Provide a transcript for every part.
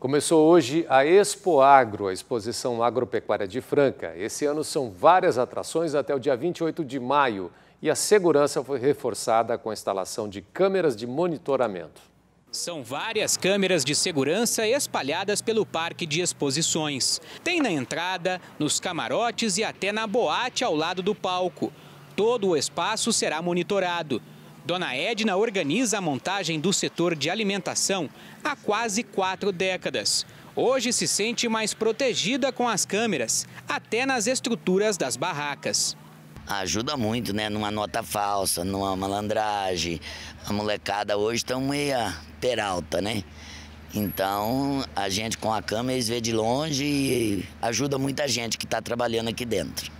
Começou hoje a Expo Agro, a exposição agropecuária de Franca. Esse ano são várias atrações até o dia 28 de maio e a segurança foi reforçada com a instalação de câmeras de monitoramento. São várias câmeras de segurança espalhadas pelo parque de exposições. Tem na entrada, nos camarotes e até na boate ao lado do palco. Todo o espaço será monitorado Dona Edna organiza a montagem do setor de alimentação há quase quatro décadas. Hoje se sente mais protegida com as câmeras, até nas estruturas das barracas. Ajuda muito, né? Numa nota falsa, numa malandragem. A molecada hoje está meia peralta, né? Então, a gente com a câmera, eles vê de longe e ajuda muita gente que está trabalhando aqui dentro.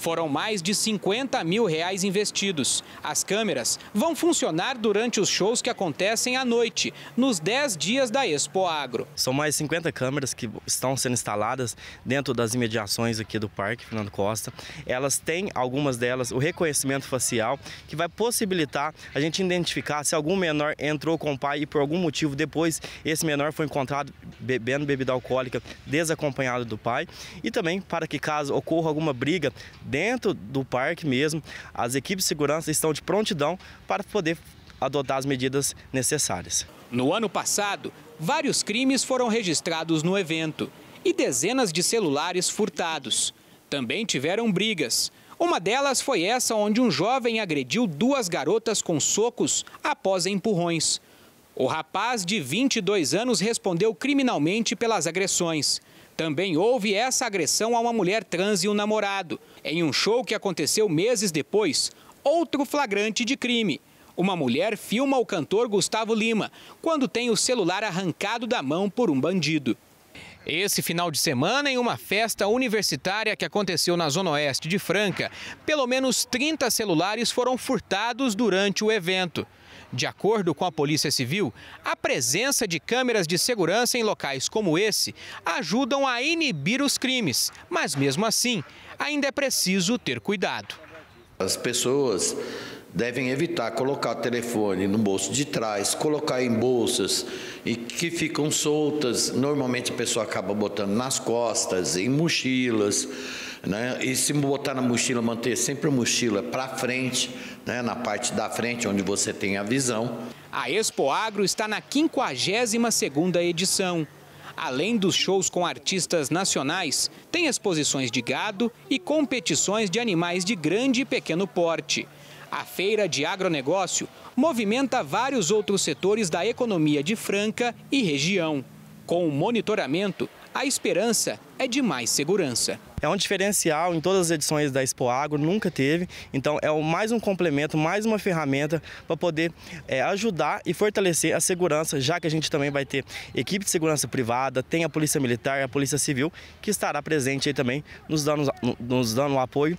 Foram mais de 50 mil reais investidos. As câmeras vão funcionar durante os shows que acontecem à noite, nos 10 dias da Expo Agro. São mais 50 câmeras que estão sendo instaladas dentro das imediações aqui do Parque Fernando Costa. Elas têm, algumas delas, o reconhecimento facial, que vai possibilitar a gente identificar se algum menor entrou com o pai e por algum motivo depois esse menor foi encontrado bebendo bebida alcoólica desacompanhado do pai. E também para que caso ocorra alguma briga dentro do parque mesmo, as equipes de segurança estão de prontidão para poder adotar as medidas necessárias. No ano passado, vários crimes foram registrados no evento e dezenas de celulares furtados. Também tiveram brigas. Uma delas foi essa onde um jovem agrediu duas garotas com socos após empurrões. O rapaz de 22 anos respondeu criminalmente pelas agressões. Também houve essa agressão a uma mulher trans e um namorado. Em um show que aconteceu meses depois, outro flagrante de crime. Uma mulher filma o cantor Gustavo Lima quando tem o celular arrancado da mão por um bandido. Esse final de semana, em uma festa universitária que aconteceu na Zona Oeste de Franca, pelo menos 30 celulares foram furtados durante o evento. De acordo com a Polícia Civil, a presença de câmeras de segurança em locais como esse ajudam a inibir os crimes, mas mesmo assim, ainda é preciso ter cuidado. As pessoas devem evitar colocar telefone no bolso de trás, colocar em bolsas e que ficam soltas. Normalmente a pessoa acaba botando nas costas, em mochilas, né? E se botar na mochila, manter sempre a mochila para frente, né? na parte da frente onde você tem a visão. A Expo Agro está na 52ª edição. Além dos shows com artistas nacionais, tem exposições de gado e competições de animais de grande e pequeno porte. A feira de agronegócio movimenta vários outros setores da economia de Franca e região. Com o monitoramento, a esperança é de mais segurança. É um diferencial em todas as edições da Expo Agro, nunca teve. Então é mais um complemento, mais uma ferramenta para poder é, ajudar e fortalecer a segurança, já que a gente também vai ter equipe de segurança privada, tem a Polícia Militar, a Polícia Civil, que estará presente aí também, nos dando, nos dando um apoio.